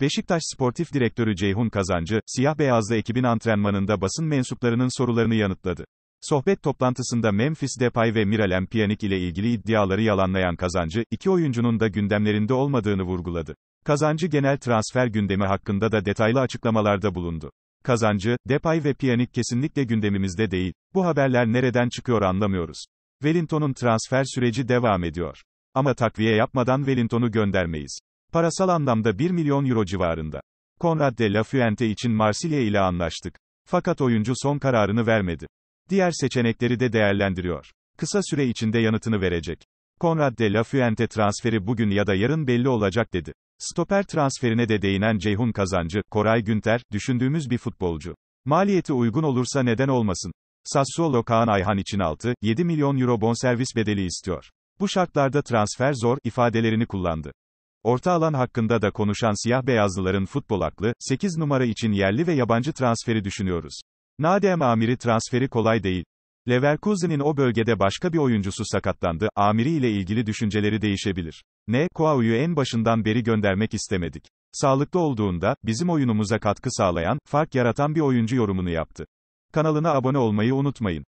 Beşiktaş Sportif Direktörü Ceyhun Kazancı, Siyah Beyazlı ekibin antrenmanında basın mensuplarının sorularını yanıtladı. Sohbet toplantısında Memphis Depay ve Miralem Pjanic ile ilgili iddiaları yalanlayan Kazancı, iki oyuncunun da gündemlerinde olmadığını vurguladı. Kazancı genel transfer gündemi hakkında da detaylı açıklamalarda bulundu. Kazancı, Depay ve Pjanic kesinlikle gündemimizde değil. Bu haberler nereden çıkıyor anlamıyoruz. Wellington'un transfer süreci devam ediyor. Ama takviye yapmadan Wellington'u göndermeyiz. Parasal anlamda 1 milyon euro civarında. Conrad de La Fuente için Marsilya ile anlaştık. Fakat oyuncu son kararını vermedi. Diğer seçenekleri de değerlendiriyor. Kısa süre içinde yanıtını verecek. Conrad de La Fuente transferi bugün ya da yarın belli olacak dedi. Stoper transferine de değinen Ceyhun Kazancı, Koray Günter, düşündüğümüz bir futbolcu. Maliyeti uygun olursa neden olmasın? Sassuolo Kaan Ayhan için 6, 7 milyon euro bonservis bedeli istiyor. Bu şartlarda transfer zor, ifadelerini kullandı. Orta alan hakkında da konuşan siyah beyazlıların futbol aklı, 8 numara için yerli ve yabancı transferi düşünüyoruz. Nadem Amiri transferi kolay değil. Leverkusen'in o bölgede başka bir oyuncusu sakatlandı, Amiri ile ilgili düşünceleri değişebilir. Ne, Koua'yu en başından beri göndermek istemedik. Sağlıklı olduğunda, bizim oyunumuza katkı sağlayan, fark yaratan bir oyuncu yorumunu yaptı. Kanalına abone olmayı unutmayın.